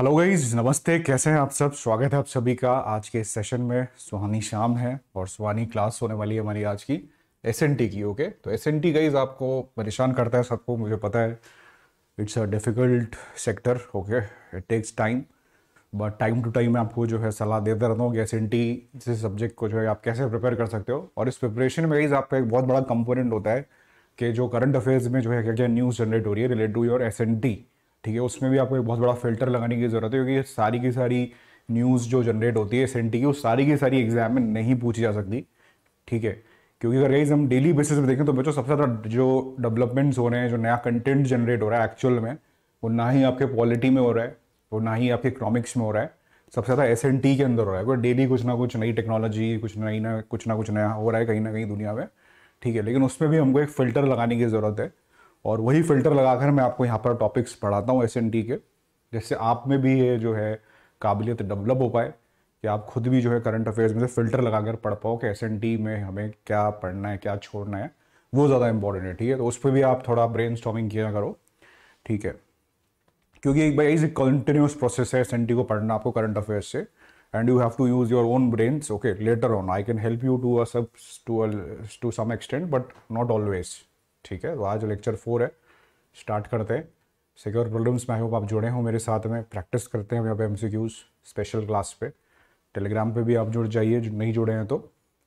Hello guys नमस्ते कैसे हैं आप सब स्वागत है आप सभी का आज के इस सेशन में सुहानी शाम है और सुहानी क्लास होने वाली है हमारी आज की एस की ओके okay? तो एस एन टी गाइज आपको परेशान करता है सबको मुझे पता है it's a difficult sector okay it takes time but time to time मैं आपको जो है सलाह देता रहता हूँ कि एस एन टी जिस सब्जेक्ट को जो है आप कैसे प्रिपेयर कर सकते हो और इस प्रिपरेशन में गाइज आपका एक बहुत बड़ा कंपोनेंट होता है कि जो करंट अफेयर्स में जो है क्या क्या न्यूज़ जनरेट हो रही है relate to your S N T ठीक है उसमें भी आपको एक बहुत बड़ा फिल्टर लगाने की ज़रूरत है क्योंकि सारी की सारी न्यूज़ जो जनरेट होती है एस की वो सारी की सारी एग्जाम में नहीं पूछी जा सकती ठीक है क्योंकि अगर गाइज हम डेली बेसिस पे देखें तो बच्चों सबसे ज़्यादा जो डेवलपमेंट्स हो रहे हैं जो नया कंटेंट जनरेट हो रहा है एक्चुअल में वो ना ही आपके पॉलिटी में हो रहा है और ना ही आपके इकोनॉमिक्स में हो रहा है सबसे ज़्यादा एस एन टी के अंदर हो रहा है क्योंकि डेली कुछ ना कुछ नई टेक्नोलॉजी कुछ नई ना कुछ ना कुछ नया हो रहा है कहीं ना कहीं दुनिया में ठीक है लेकिन उसमें भी हमको एक फ़िल्टर लगाने की ज़रूरत है और वही फिल्टर लगाकर मैं आपको यहाँ पर टॉपिक्स पढ़ाता हूँ एस के जिससे आप में भी ये जो है काबिलियत डेवलप हो पाए कि आप खुद भी जो है करंट अफेयर्स में से फिल्टर लगाकर पढ़ पाओ कि एस में हमें क्या पढ़ना है क्या छोड़ना है वो ज़्यादा इंपॉर्टेंट है ठीक है तो उस पर भी आप थोड़ा ब्रेन स्टॉमिंग किया करो ठीक है क्योंकि एक भाई एक कंटिन्यूस प्रोसेस है एस को पढ़ना आपको करंट अफेयर्स से and you have to use your own brain okay later on I can help you to अब sub to a to some extent but ठीक है तो आज लेक्चर फोर है स्टार्ट करते हैं सिक्योर प्रॉब्लम्स में आई होप आप जुड़े हों मेरे साथ में प्रैक्टिस करते हैं यहाँ पे एम स्पेशल क्लास पे टेलीग्राम पे भी आप जुड़ जाइए जो नहीं जुड़े हैं तो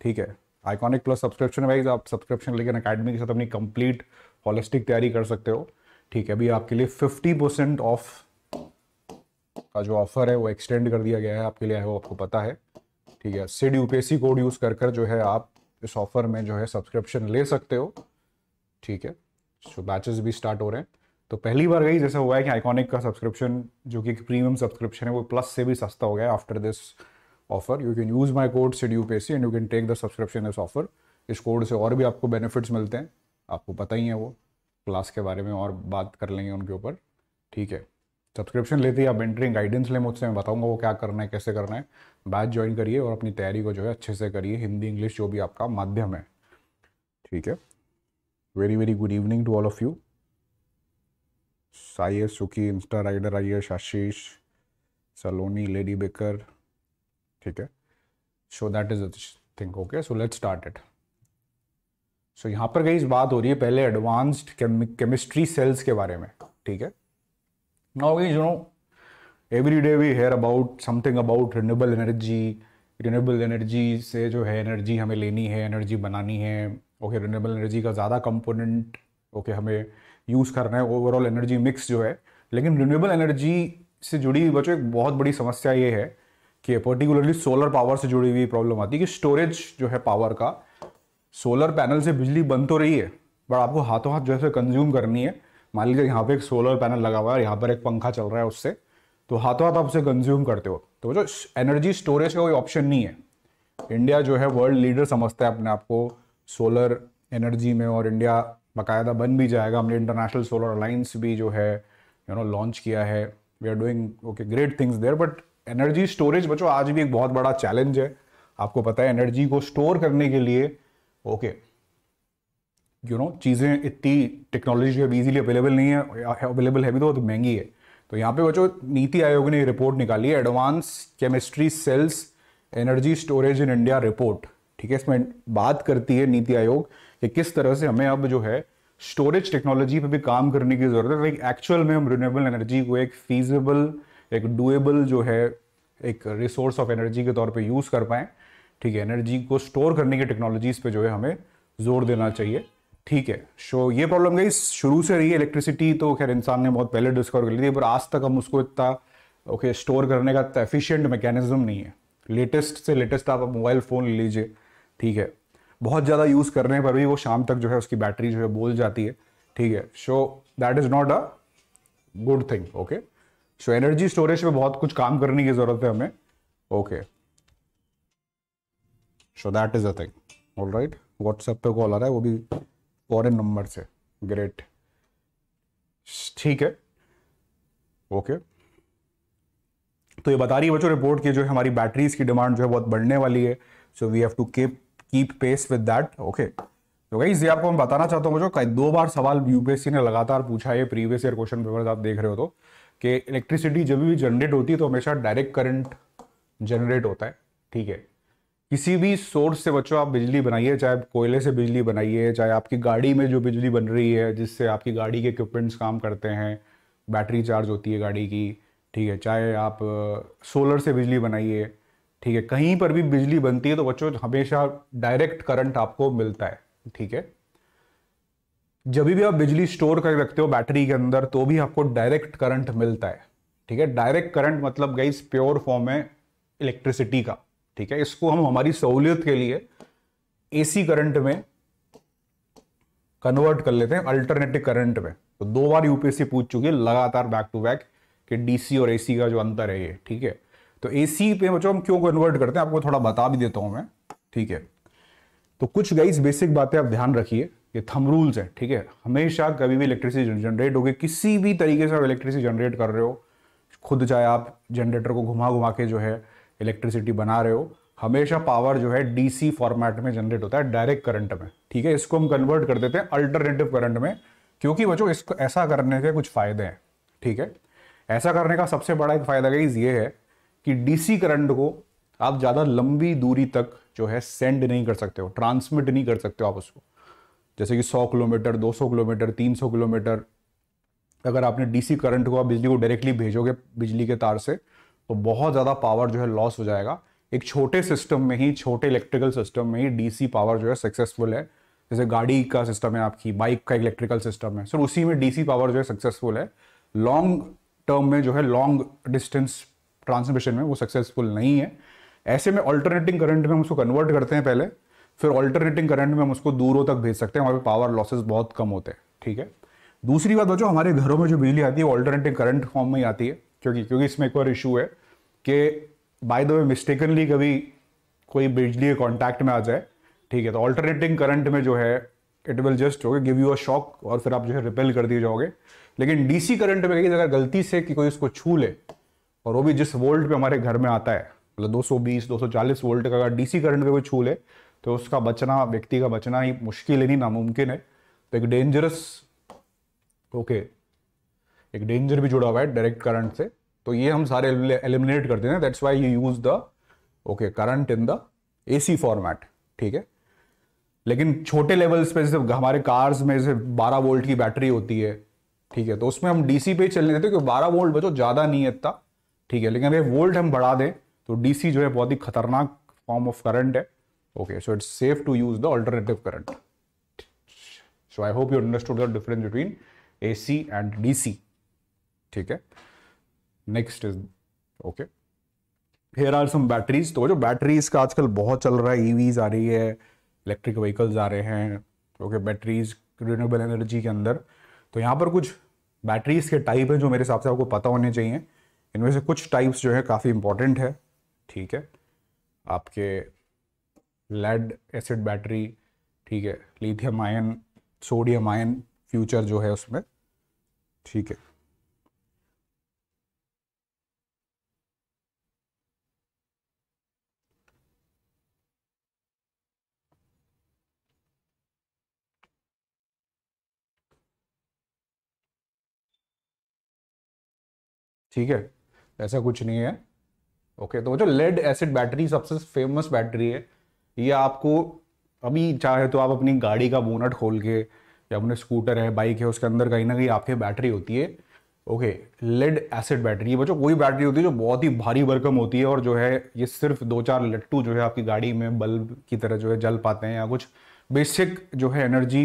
ठीक है आइकॉनिक प्लस सब्सक्रिप्शन वाइज आप सब्सक्रिप्शन लेकिन अकेडमी के साथ अपनी कंप्लीट हॉलिस्टिक तैयारी कर सकते हो ठीक है अभी आपके लिए फिफ्टी परसेंट ऑफ का जो ऑफर है वो एक्सटेंड कर दिया गया है आपके लिए है वो आपको पता है ठीक है सिड यूपीएससी कोड यूज़ कर कर जो है आप इस ऑफर में जो है सब्सक्रिप्शन ले सकते हो ठीक है सो बैचेस भी स्टार्ट हो रहे हैं तो पहली बार गई जैसा हुआ है कि आइकॉनिक का सब्सक्रिप्शन जो कि प्रीमियम सब्सक्रिप्शन है वो प्लस से भी सस्ता हो गया after this offer you can use my code Sid U P and you can take the subscription this offer इस कोड से और भी आपको बेनिफिट्स मिलते हैं आपको पता ही है वो क्लास के बारे में और बात कर लेंगे उनके ऊपर ठीक है सब्सक्रिप्शन लेते ही आप एंट्री गाइडेंस लें मुझसे मैं बताऊंगा वो क्या करना है कैसे करना है बैच ज्वाइन करिए और अपनी तैयारी को जो है अच्छे से करिए हिंदी इंग्लिश जो भी आपका माध्यम है ठीक है very very good evening to all of you साइय Sukhi insta rider Ayesh Ashish Saloni lady baker ठीक है so that is think okay so let's start it so यहाँ पर गई बात हो रही है पहले एडवांस्ड केमिस्ट्री सेल्स के बारे में ठीक है now guys you know every day we hear about something about renewable energy renewable energy से जो है एनर्जी हमें लेनी है एनर्जी बनानी है ओके रिनेबल एनर्जी का ज़्यादा कंपोनेंट ओके हमें यूज़ करना है ओवरऑल एनर्जी मिक्स जो है लेकिन रिन्यूएबल एनर्जी से जुड़ी हुई बच्चों एक बहुत बड़ी समस्या ये है कि पर्टिकुलरली सोलर पावर से जुड़ी हुई प्रॉब्लम आती है कि स्टोरेज जो है पावर का सोलर पैनल से बिजली बन तो रही है बट आपको हाथों हाथ जो है कंज्यूम करनी है मान लीजिए यहाँ पे एक सोलर पैनल लगा हुआ है यहाँ पर एक पंखा चल रहा है उससे तो हाथों हाथ आप उसे कंज्यूम करते हो तो बच्चों एनर्जी स्टोरेज का कोई ऑप्शन नहीं है इंडिया जो है वर्ल्ड लीडर समझता है अपने आप को सोलर एनर्जी में और इंडिया बाकायदा बन भी जाएगा हमने इंटरनेशनल सोलर अलाइंस भी जो है यू नो लॉन्च किया है we are doing okay great things there but energy storage बच्चों आज भी एक बहुत बड़ा चैलेंज है आपको पता है एनर्जी को स्टोर करने के लिए ओके यू नो चीज़ें इतनी टेक्नोलॉजी जो इजीली अवेलेबल नहीं है अवेलेबल है भी तो, तो, महंगी है तो यहाँ पे बच्चों नीति आयोग ने रिपोर्ट निकाली है advance chemistry cells energy storage in India report ठीक है इसमें बात करती है नीति आयोग कि किस तरह से हमें अब जो है स्टोरेज टेक्नोलॉजी पे भी काम करने की ज़रूरत है एक्चुअल में हम रिन्यूएबल एनर्जी को एक फीजेबल एक डुएबल जो है एक रिसोर्स ऑफ एनर्जी के तौर पे यूज़ कर पाए ठीक है एनर्जी को स्टोर करने की टेक्नोलॉजीज़ पे जो है हमें जोर देना चाहिए ठीक है सो ये प्रॉब्लम गई शुरू से रही है इलेक्ट्रिसिटी तो खैर इंसान ने बहुत पहले डिस्कवर कर ली थी पर आज तक हम उसको इतना ओके स्टोर करने का इतना एफिशियंट मैकेनिज्म नहीं है लेटेस्ट से लेटेस्ट आप मोबाइल फ़ोन ले लीजिए ठीक है बहुत ज़्यादा यूज़ करने पर भी वो शाम तक जो है उसकी बैटरी जो है बोल जाती है ठीक है so that is not a good thing okay so energy storage पे बहुत कुछ काम करने की ज़रूरत है हमें okay so that is a thing all right WhatsApp पे कॉल आ रहा है वो भी फॉरन नंबर से ग्रेट ठीक है ओके okay. तो ये बता रही है बच्चों रिपोर्ट की जो है हमारी बैटरीज की डिमांड जो है बहुत बढ़ने वाली है so we have to keep keep pace with that okay तो भाई ये आपको मैं बताना चाहता हूँ मुझे दो बार सवाल यूपीएससी ने लगातार पूछा है प्रीवियस ईयर क्वेश्चन पेपर आप देख रहे हो तो कि इलेक्ट्रिसिटी जब भी जनरेट होती है तो हमेशा डायरेक्ट करंट जनरेट होता है ठीक है किसी भी सोर्स से बच्चों आप बिजली बनाइए चाहे कोयले से बिजली बनाइए चाहे आपकी गाड़ी में जो बिजली बन रही है जिससे आपकी गाड़ी के इक्विपमेंट्स काम करते हैं बैटरी चार्ज होती है गाड़ी की ठीक है चाहे आप सोलर से बिजली बनाइए ठीक है कहीं पर भी बिजली बनती है तो बच्चों हमेशा डायरेक्ट करंट आपको मिलता है ठीक है जब भी आप बिजली स्टोर कर रखते हो बैटरी के अंदर तो भी आपको डायरेक्ट करंट मिलता है ठीक है डायरेक्ट करंट मतलब गई प्योर फॉर्म है इलेक्ट्रिसिटी का ठीक है इसको हम हमारी सहूलियत के लिए एसी करंट में कन्वर्ट कर लेते हैं अल्टरनेटिव करंट में तो दो बार यूपीएससी पूछ चुकी है लगातार बैक टू बैक कि डीसी और एसी का जो अंतर है ये ठीक है तो ए सी पे बच्चों हम क्यों कन्वर्ट करते हैं आपको थोड़ा बता भी देता हूं मैं ठीक है तो कुछ गई बेसिक बातें आप ध्यान रखिए ये थम रूल्स हैं ठीक है हमेशा कभी भी इलेक्ट्रिसिटी जनरेट होगी किसी भी तरीके से आप इलेक्ट्रिसिटी जनरेट कर रहे हो खुद चाहे आप जनरेटर को घुमा घुमा के जो है इलेक्ट्रिसिटी बना रहे हो हमेशा पावर जो है डीसी फॉर्मेट में जनरेट होता है डायरेक्ट करंट में ठीक है इसको हम कन्वर्ट कर देते हैं अल्टरनेटिव करंट में क्योंकि बच्चों इसको ऐसा करने के कुछ फ़ायदे हैं ठीक है ऐसा करने का सबसे बड़ा एक फ़ायदा गाइज ये है कि डीसी करंट को आप ज़्यादा लंबी दूरी तक जो है सेंड नहीं कर सकते हो ट्रांसमिट नहीं कर सकते हो आप उसको जैसे कि 100 किलोमीटर 200 किलोमीटर 300 किलोमीटर अगर आपने डीसी करंट को आप बिजली को डायरेक्टली भेजोगे बिजली के तार से तो बहुत ज़्यादा पावर जो है लॉस हो जाएगा एक छोटे सिस्टम में ही छोटे इलेक्ट्रिकल सिस्टम में ही डीसी पावर जो है सक्सेसफुल है जैसे गाड़ी का सिस्टम है आपकी बाइक का इलेक्ट्रिकल सिस्टम है सर उसी में डीसी पावर जो है सक्सेसफुल है लॉन्ग टर्म में जो है लॉन्ग डिस्टेंस ट्रांसमिशन में वो सक्सेसफुल नहीं है ऐसे में ऑल्टरनेटिंग करंट में हम उसको कन्वर्ट करते हैं पहले फिर ऑल्टरनेटिंग करंट में हम उसको दूरों तक भेज सकते हैं वहाँ पे पावर लॉसेस बहुत कम होते हैं ठीक है दूसरी बात बच्चों हमारे घरों में जो बिजली आती है वो करंट फॉर्म में ही आती है क्योंकि क्योंकि इसमें एक और इशू है कि बाय द वे मिस्टेकनली कभी कोई बिजली कॉन्टैक्ट में आ जाए ठीक है तो ऑल्टरनेटिंग करंट में जो है इट विल जस्ट होगा गिव यू अ शॉक और फिर आप जो है रिपेल कर दिए जाओगे लेकिन डीसी करंट में कहीं अगर गलती से कि कोई उसको छू ले और वो भी जिस वोल्ट पे हमारे घर में आता है मतलब 220 240 वोल्ट का अगर डीसी करंट का कोई छू ले तो उसका बचना व्यक्ति का बचना ही मुश्किल ही नहीं नामुमकिन है तो एक डेंजरस ओके एक डेंजर भी जुड़ा हुआ है डायरेक्ट करंट से तो ये हम सारे एलिमिनेट करते हैं that's why you use the okay current in the A format ठीक है लेकिन छोटे लेवल्स पे जैसे हमारे कार्स में जैसे 12 वोल्ट की बैटरी होती है ठीक है तो उसमें हम डीसी पे चलने देते हैं क्योंकि 12 वोल्ट बचो ज़्यादा नहीं है इतना ठीक है लेकिन अगर वोल्ट हम बढ़ा दें तो डीसी जो है बहुत ही खतरनाक फॉर्म ऑफ करंट है okay so it's safe to use the alternative current so I hope you understood the difference between A C and D C ठीक है next is okay here are some batteries तो जो batteries का आजकल बहुत चल रहा है ईवीज e आ रही है इलेक्ट्रिक व्हीकल्स आ रहे हैं ओके बैटरीज रिन्यूएबल एनर्जी के अंदर तो यहाँ पर कुछ बैटरीज के टाइप हैं जो मेरे हिसाब से आपको पता होने चाहिए इनमें से कुछ टाइप्स जो है काफ़ी इंपॉर्टेंट है ठीक है आपके लेड एसिड बैटरी ठीक है lithium ion sodium ion future जो है उसमें ठीक है ठीक है ऐसा कुछ नहीं है ओके तो जो लेड एसिड बैटरी सबसे फेमस बैटरी है ये आपको अभी चाहे तो आप अपनी गाड़ी का बोनट खोल के या अपने स्कूटर है बाइक है उसके अंदर कहीं ना कहीं आपकी बैटरी होती है ओके लेड एसिड बैटरी ये बच्चों कोई बैटरी होती है जो बहुत ही भारी भरकम होती है और जो है ये सिर्फ दो चार लट्टू जो है आपकी गाड़ी में बल्ब की तरह जो है जल पाते हैं या कुछ बेसिक जो है एनर्जी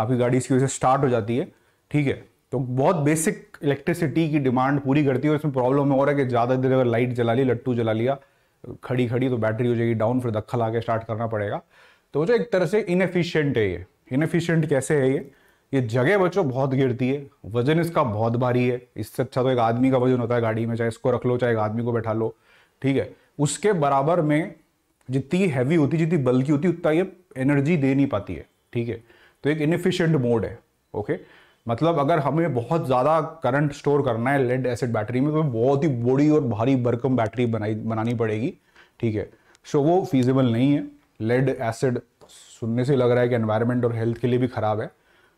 आपकी गाड़ी इसकी वजह से स्टार्ट हो जाती है ठीक है तो बहुत बेसिक इलेक्ट्रिसिटी की डिमांड पूरी करती है और इसमें प्रॉब्लम हो रहा है कि ज़्यादा देर अगर लाइट जला ली लट्टू जला लिया खड़ी खड़ी तो बैटरी हो जाएगी डाउन फिर दखल आके स्टार्ट करना पड़ेगा तो जो एक तरह से इनफिशियंट है ये इनफिशियंट कैसे है ये ये जगह बच्चों बहुत गिरती है वजन इसका बहुत भारी है इससे अच्छा तो एक आदमी का वजन होता है गाड़ी में चाहे इसको रख लो चाहे एक आदमी को बैठा लो ठीक है उसके बराबर में जितनी हैवी होती जितनी बल्कि होती उतना ये एनर्जी दे नहीं पाती है ठीक है तो एक इनफिशियंट मोड है ओके मतलब अगर हमें बहुत ज़्यादा करंट स्टोर करना है लेड एसिड बैटरी में तो बहुत ही बड़ी और भारी भरकम बैटरी बनाई बनानी पड़ेगी ठीक है सो वो फीजिबल नहीं है लेड एसिड सुनने से लग रहा है कि एनवायरनमेंट और हेल्थ के लिए भी ख़राब है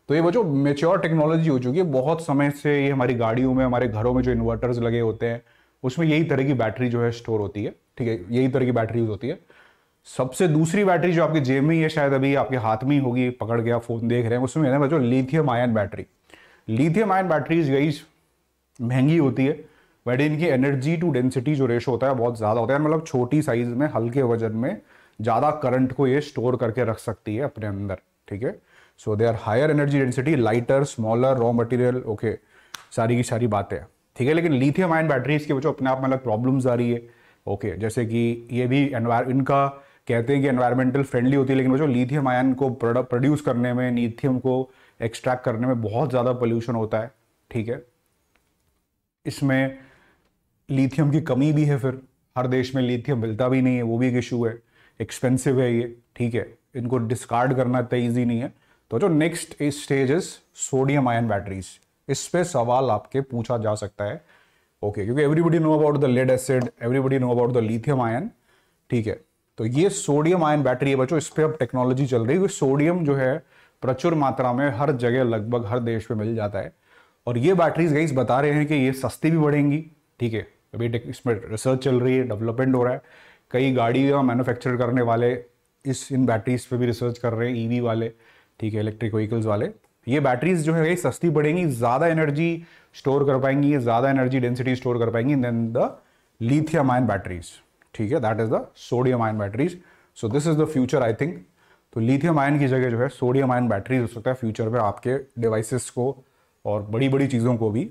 तो ये वो जो मेच्योर टेक्नोलॉजी हो चुकी है बहुत समय से ये हमारी गाड़ियों में हमारे घरों में जो इन्वर्टर्स लगे होते हैं उसमें यही तरह की बैटरी जो है स्टोर होती है ठीक है यही तरह की बैटरी यूज होती है सबसे दूसरी बैटरी जो आपके जेब में ही है शायद अभी आपके हाथ में ही होगी पकड़ गया फोन देख रहे हैं उसमें है ना जो lithium ion battery lithium ion batteries यही महंगी होती है बट इनकी एनर्जी टू डेंसिटी जो रेशो होता है बहुत ज़्यादा होता है मतलब छोटी साइज में हल्के वजन में ज़्यादा करंट को ये स्टोर करके रख सकती है अपने अंदर ठीक है so they are higher energy density lighter smaller raw material okay सारी की सारी बातें ठीक है लेकिन लिथियम आयन बैटरीज के बच्चों अपने आप में अलग प्रॉब्लम्स आ रही है ओके okay, जैसे कि ये भी इनका कहते हैं कि एनवायरमेंटल फ्रेंडली होती है लेकिन बच्चों लिथियम आयन को प्रोड्यूस करने में लिथियम को एक्सट्रैक्ट करने में बहुत ज़्यादा पोल्यूशन होता है ठीक है इसमें लिथियम की कमी भी है फिर हर देश में लिथियम मिलता भी नहीं है वो भी एक इशू है एक्सपेंसिव है ये ठीक है इनको डिस्कार्ड करना इतना ईजी नहीं है तो जो next stage is sodium ion batteries इस पर सवाल आपके पूछा जा सकता है ओके okay, क्योंकि everybody know about the lead acid everybody know about the lithium ion ठीक है तो ये सोडियम आयन बैटरी है बच्चों इस पर अब टेक्नोलॉजी चल रही है सोडियम जो है प्रचुर मात्रा में हर जगह लगभग हर देश में मिल जाता है और ये बैटरीज गई बता रहे हैं कि ये सस्ती भी बढ़ेंगी ठीक है अभी इसमें रिसर्च चल रही है डेवलपमेंट हो रहा है कई गाड़ियाँ मैन्युफैक्चर करने वाले इस इन बैटरीज पे भी रिसर्च कर रहे हैं ई e वाले ठीक है इलेक्ट्रिक व्हीकल्स वाले ये बैटरीज जो है ये सस्ती बढ़ेंगी ज़्यादा एनर्जी स्टोर कर पाएंगी ज़्यादा एनर्जी डेंसिटी स्टोर कर पाएंगी then the lithium ion batteries ठीक है that is the sodium ion batteries so this is the future I think तो लिथियम आयन की जगह जो है सोडियम आयन बैटरी हो सकता है फ्यूचर में आपके डिवाइसेस को और बड़ी बड़ी चीज़ों को भी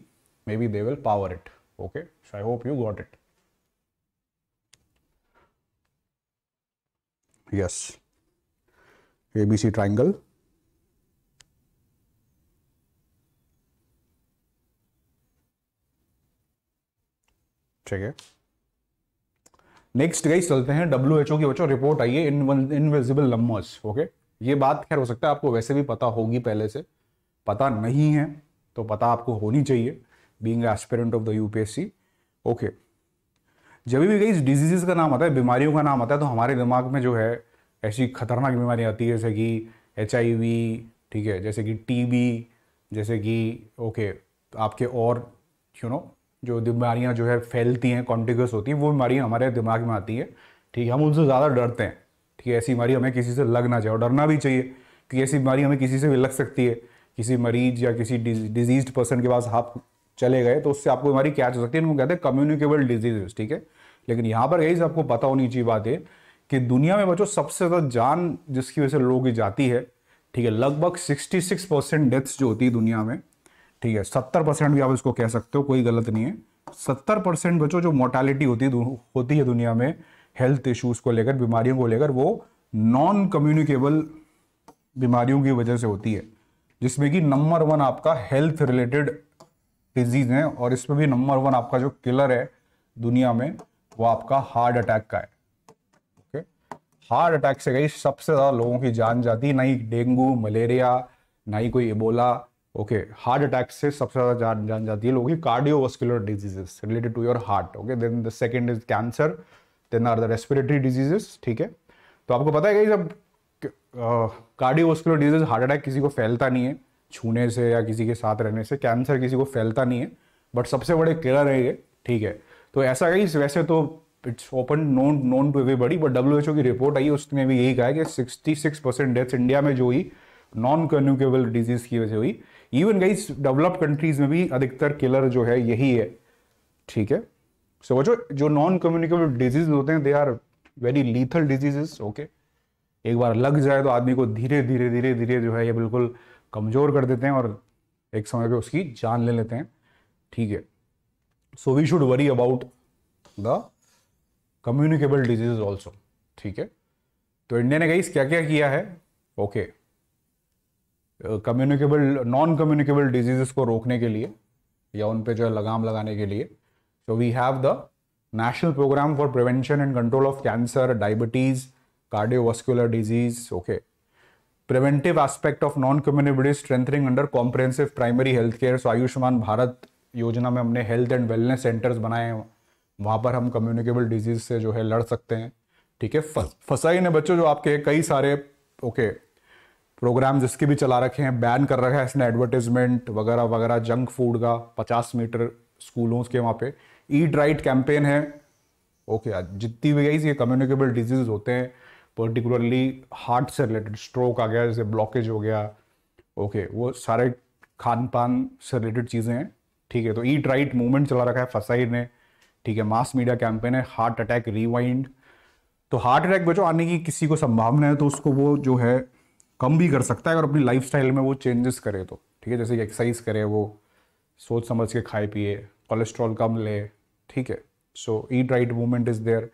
maybe they will power it okay I hope you got it yes ABC triangle ठीक है नेक्स्ट गई चलते हैं डब्ल्यू एच ओ की बच्चों रिपोर्ट आई है इनविजिबल नंबर्स ओके ये बात खैर हो सकता है आपको वैसे भी पता होगी पहले से पता नहीं है तो पता आपको होनी चाहिए being aspirant of the UPSC okay जब भी कई डिजीजेस का नाम आता है बीमारियों का नाम आता है तो हमारे दिमाग में जो है ऐसी खतरनाक बीमारी आती है जैसे कि एच ठीक है जैसे कि टी जैसे कि ओके आपके और यू नो जो बीमारियाँ जो है फैलती हैं कॉन्टिगस होती हैं वो बीमारियाँ हमारे दिमाग में आती है ठीक है हम उनसे ज़्यादा डरते हैं ठीक है ऐसी बीमारी हमें किसी से लग ना जाए और डरना भी चाहिए कि ऐसी बीमारी हमें किसी से भी लग सकती है किसी मरीज या किसी डिजीज पर्सन के पास आप चले गए तो उससे आपको बीमारी क्या हो सकती है उनको कहते हैं कम्युनिकेबल डिजीजेस ठीक है लेकिन यहाँ पर यही आपको पता होनी चाहिए बात है कि दुनिया में बच्चों सबसे ज़्यादा जान जिसकी वजह से लोगों की जाती है ठीक है लगभग 66 परसेंट डेथ्स जो होती है दुनिया में ठीक है सत्तर परसेंट भी आप इसको कह सकते हो कोई गलत नहीं है सत्तर परसेंट बच्चों जो मोर्टालिटी होती होती है दुनिया में हेल्थ इश्यूज को लेकर बीमारियों को लेकर वो नॉन कम्युनिकेबल बीमारियों की वजह से होती है जिसमें कि नंबर वन आपका हेल्थ रिलेटेड डिजीज है और इसमें भी नंबर वन आपका जो किलर है दुनिया में वो आपका हार्ट अटैक का है ओके हार्ट अटैक से गई सबसे ज़्यादा लोगों की जान जाती ना ही डेंगू मलेरिया ना ही कोई इबोला ओके हार्ट अटैक से सबसे ज़्यादा जान जान जाती है लोगों की cardiovascular diseases related to your heart okay then the second is cancer then are the respiratory diseases ठीक है तो आपको पता है कि जब कार्डियोवास्कुलर डिजीज हार्ट अटैक किसी को फैलता नहीं है छूने से या किसी के साथ रहने से कैंसर किसी को फैलता नहीं है बट सबसे बड़े किलर है ये ठीक है तो ऐसा है वैसे तो it's open known known to everybody but W H O की रिपोर्ट आई उसमें भी यही कहा है कि sixty six percent deaths India में जो हुई नॉन कन्यूकेबल डिजीज की वजह से हुई इवन गाइस डेवलप कंट्रीज में भी अधिकतर किलर जो है यही है ठीक है सो बच्चों जो नॉन कम्युनिकेबल डिजीज होते हैं they are very lethal diseases okay एक बार लग जाए तो आदमी को धीरे धीरे धीरे धीरे जो है ये बिल्कुल कमज़ोर कर देते हैं और एक समय पे उसकी जान ले लेते हैं ठीक है so we should worry about the communicable disease also ठीक है तो इंडिया ने गई क्या क्या किया है okay okay. Communicable non communicable diseases को रोकने के लिए या उन पर जो है लगाम लगाने के लिए so we have the national programme for prevention and control of cancer diabetes cardiovascular disease okay preventive aspect of non communicability strengthening under comprehensive primary health care so Ayushman Bharat Yojana में हमने हेल्थ एंड वेलनेस सेंटर्स बनाए हैं वहाँ पर हम communicable disease से जो है लड़ सकते हैं ठीक है फसाई ने बच्चों जो आपके कई सारे ओके okay, प्रोग्राम जिसके भी चला रखे हैं बैन कर रखा है इसने एडवर्टीजमेंट वगैरह वगैरह जंक फूड का पचास मीटर स्कूलों के वहाँ पे ईट राइट कैंपेन है ओके जितनी भी गई ये कम्युनिकेबल डिजीज होते हैं पर्टिकुलरली हार्ट से रिलेटेड स्ट्रोक आ गया जैसे ब्लॉकेज हो गया ओके वो सारे खान पान से रिलेटेड चीज़ें हैं ठीक है तो ईट राइट मूवमेंट चला रखा है फसाई ने ठीक है मास मीडिया कैंपेन है हार्ट अटैक रिवाइंड तो हार्ट अटैक बचो आने की किसी को संभावना है तो उसको वो जो है कम भी कर सकता है अगर अपनी लाइफ में वो चेंजेस करे तो ठीक है जैसे कि एक्सरसाइज करे वो सोच समझ के खाए पिए कोलेस्ट्रॉल कम ले ठीक है so eat right movement is there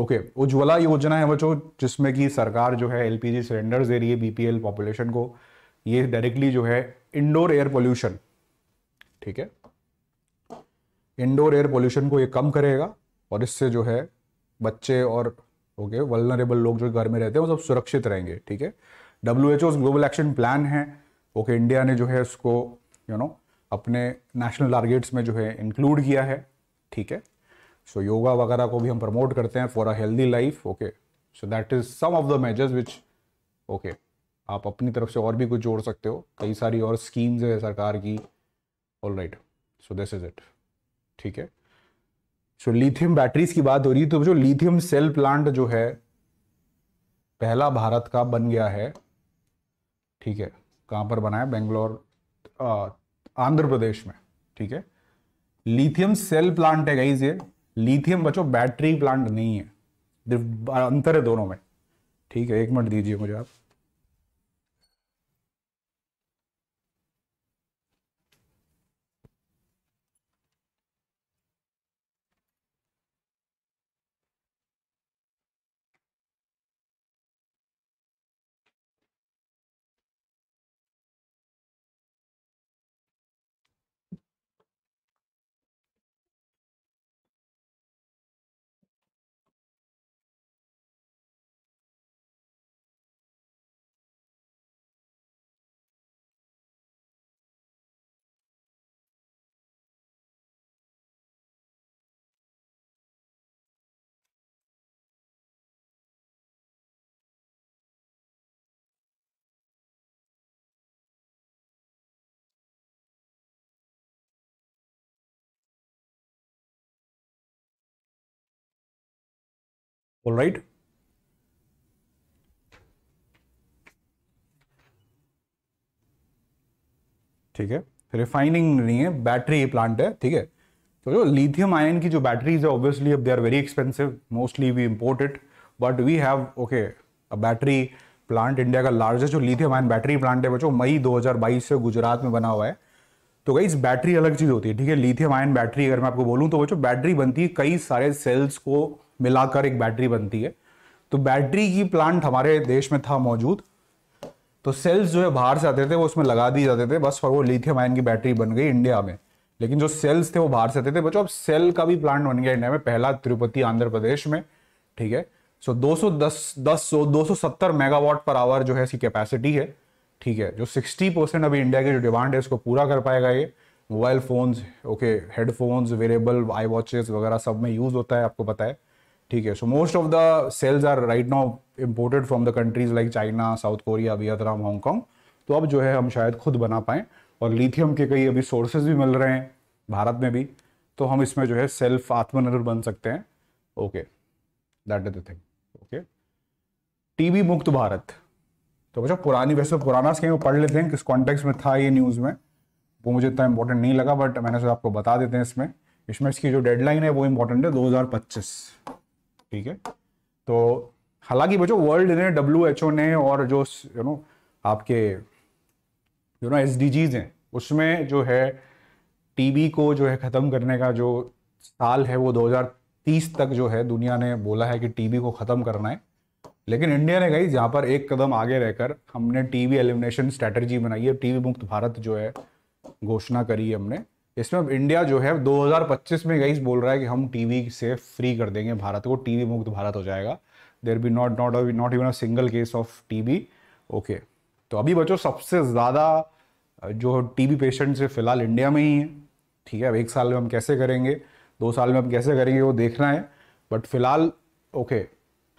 okay Ujjwala Yojana है बच्चों जिसमें कि सरकार जो है एलपीजी सिलेंडर्स दे रही है बीपीएल पॉपुलेशन को ये डायरेक्टली जो है इंडोर एयर पोल्यूशन ठीक है इंडोर एयर पोल्यूशन को ये कम करेगा और इससे जो है बच्चे और ओके okay, वल्नरेबल लोग जो घर में रहते हैं वो सब सुरक्षित रहेंगे ठीक है W H O global action plan है ओके okay, इंडिया ने जो है उसको यू you नो know, अपने नेशनल टारगेट्स में जो है इंक्लूड किया है ठीक है सो so, योगा वगैरह को भी हम प्रमोट करते हैं for a healthy life okay so that is some of the measures which okay आप अपनी तरफ से और भी कुछ जोड़ सकते हो कई सारी और स्कीम्स है सरकार की all right so this is it ठीक है सो लिथियम बैटरीज की बात हो रही है तो जो लिथियम सेल प्लांट जो है पहला भारत का बन गया है ठीक है कहाँ पर बनाया बेंगलोर आंध्र प्रदेश में ठीक है लिथियम सेल प्लांट है गाइज ये लिथियम बचो बैटरी प्लांट नहीं है अंतर है दोनों में ठीक है एक मिनट दीजिए मुझे आप all right ठीक है रिफाइनिंग नहीं है बैटरी प्लांट है ठीक है तो जो लिथियम आयन की जो बैटरीज है ऑब्वियसली अब they are very expensive mostly we import but we have okay a battery plant India का लार्जेस्ट जो लिथियम आयन बैटरी प्लांट है वो जो मई 2022 से गुजरात में बना हुआ है तो गई बैटरी अलग चीज़ होती है ठीक है लिथियम आयन बैटरी अगर मैं आपको बोलूँ तो वो जो बैटरी बनती है कई सारे सेल्स को मिलाकर एक बैटरी बनती है तो बैटरी की प्लांट हमारे देश में था मौजूद तो सेल्स जो है बाहर से आते थे वो उसमें लगा दिए जाते थे बस फॉर वो लिथियम आयन की बैटरी बन गई इंडिया में लेकिन जो सेल्स थे वो बाहर से आते थे बच्चों अब सेल का भी प्लांट बन गया इंडिया में पहला तिरुपति आंध्र प्रदेश में ठीक है सो दो सौ दस दस दो सत्तर मेगावाट पर आवर जो है इसकी कैपेसिटी है ठीक है जो सिक्सटी परसेंट अभी इंडिया की जो डिमांड है उसको पूरा कर पाएगा ये mobile phones okay headphones wearable iWatches वगैरह सब में यूज़ होता है आपको पता है ठीक है so most of the cells are right now imported from the countries like China South Korea Vietnam Hong Kong तो अब जो है हम शायद खुद बना पाएं और लिथियम के कई अभी सोर्सेज भी मिल रहे हैं भारत में भी तो हम इसमें जो है सेल्फ आत्मनिर्भर बन सकते हैं okay that is the thing okay TB मुक्त भारत तो बच्चों पुरानी वैसे तो पुराना स्कीम पढ़ लेते हैं किस कॉन्टेक्स में था ये न्यूज़ में वो मुझे इतना इंपॉर्टेंट नहीं लगा बट मैंने सोचा आपको बता देते हैं इसमें इसमें इसकी जो डेडलाइन है वो इंपॉर्टेंट है पच्चीस ठीक है तो हालांकि बच्चों वर्ल्ड ने डब्ल्यू एच ओ ने और जो यू नो आपके यू नो एस हैं उसमें जो है टीबी को जो है ख़त्म करने का जो साल है वो 2030 तक जो है दुनिया ने बोला है कि टीबी को ख़त्म करना है लेकिन इंडिया ने कही जहाँ पर एक कदम आगे रहकर हमने टीबी एलिमिनेशन स्ट्रैटेजी बनाई है टीबी मुक्त भारत जो है घोषणा करी है हमने इसमें अब इंडिया जो है 2025 में गई बोल रहा है कि हम टीवी से फ्री कर देंगे भारत को टीवी मुक्त भारत हो जाएगा there be not not not even a single case of TB okay तो अभी बच्चों सबसे ज़्यादा जो टीवी पेशेंट से फिलहाल इंडिया में ही है ठीक है अब एक साल में हम कैसे करेंगे दो साल में हम कैसे करेंगे वो देखना है बट फिलहाल ओके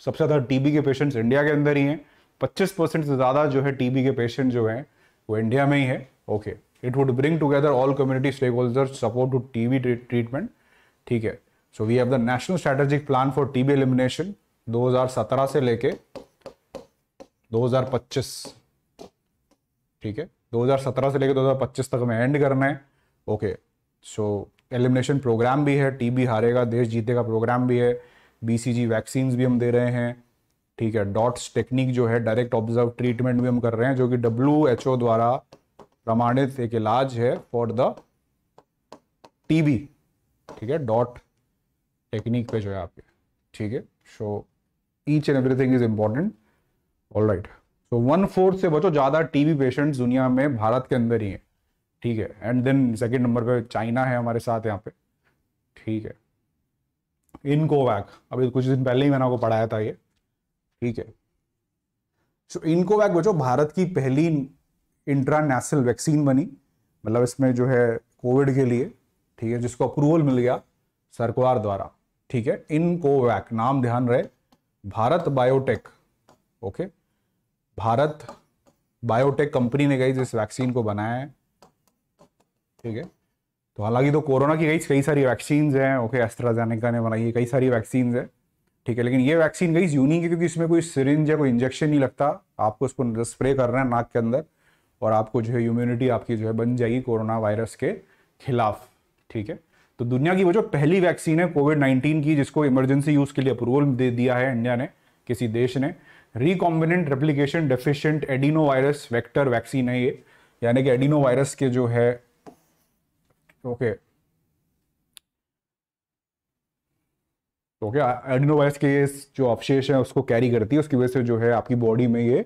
सबसे ज़्यादा टीबी के पेशेंट्स इंडिया के अंदर ही हैं 25 परसेंट से ज़्यादा जो है टीबी के पेशेंट जो हैं वो इंडिया में ही है okay it would bring would all community stakeholder support to T TB treatment ठीक है so we have the national strategic plan for T B elimination दो हजार सत्रह से लेके दो हजार पच्चीस ठीक है दो हजार सत्रह से लेके दो हजार पच्चीस तक हमें एंड करना है ओके सो एलिमिनेशन प्रोग्राम भी है टी बी हारेगा देश जीतेगा प्रोग्राम भी है बी सी जी वैक्सीन भी हम दे रहे हैं ठीक है डॉट्स टेक्निक जो है डायरेक्ट ऑब्जर्व ट्रीटमेंट भी हम कर रहे हैं जो कि डब्ल्यू एच ओ द्वारा प्रमाणित एक इलाज है फॉर द टीबी ठीक है डॉट टेक्निक पे जो है आपके ठीक है so each and everything is important all right so one fourth से बचो ज़्यादा टीबी पेशेंट्स दुनिया में भारत के अंदर ही है ठीक है एंड देन सेकेंड नंबर पे चाइना है हमारे साथ यहाँ पे ठीक है इनकोवैक अभी कुछ दिन पहले ही मैंने आपको पढ़ाया था ये ठीक है सो so, इनकोवैक बचो भारत की पहली इंट्रानेसल वैक्सीन बनी मतलब इसमें जो है कोविड के लिए ठीक है जिसको अप्रूवल मिल गया सरकार द्वारा ठीक है इन कोवैक नाम ध्यान रहे Bharat Biotech okay Bharat Biotech company ने गई जिस वैक्सीन को बनाया है ठीक है तो हालांकि तो कोरोना की गई कई सारी वैक्सीन हैं ओके एस्ट्राजेनेका ने बनाई है कई सारी वैक्सीन है ठीक है लेकिन ये वैक्सीन गई यूनिक है क्योंकि इसमें कोई सिरिंज या कोई इंजेक्शन नहीं लगता आपको उसको स्प्रे कर रहे हैं नाक के अंदर और आपको जो है इम्यूनिटी आपकी जो है बन जाएगी कोरोना वायरस के खिलाफ ठीक है तो दुनिया की वो जो पहली वैक्सीन है कोविड 19 की जिसको इमरजेंसी यूज के लिए अप्रूवल दे दिया है इंडिया ने किसी देश ने recombinant replication deficient adenovirus vector vaccine है ये यानी कि एडिनो वायरस के जो है ओके ओके एडिनो वायरस के जो अवशेष है उसको कैरी करती है उसकी वजह से जो है आपकी बॉडी में ये